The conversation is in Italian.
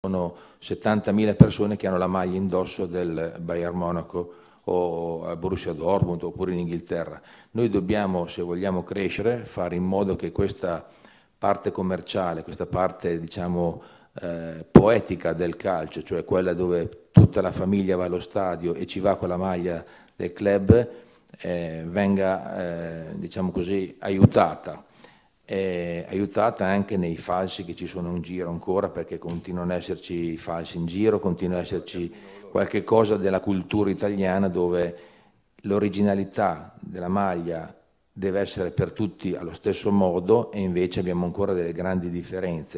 sono 70.000 persone che hanno la maglia indosso del Bayern Monaco o a eh, Borussia Dortmund oppure in Inghilterra. Noi dobbiamo, se vogliamo crescere, fare in modo che questa parte commerciale, questa parte diciamo eh, poetica del calcio, cioè quella dove tutta la famiglia va allo stadio e ci va con la maglia del club, eh, venga eh, diciamo così, aiutata eh, aiutata anche nei falsi che ci sono in giro ancora, perché continuano ad esserci i falsi in giro, continua ad esserci qualche cosa della cultura italiana dove l'originalità della maglia deve essere per tutti allo stesso modo e invece abbiamo ancora delle grandi differenze.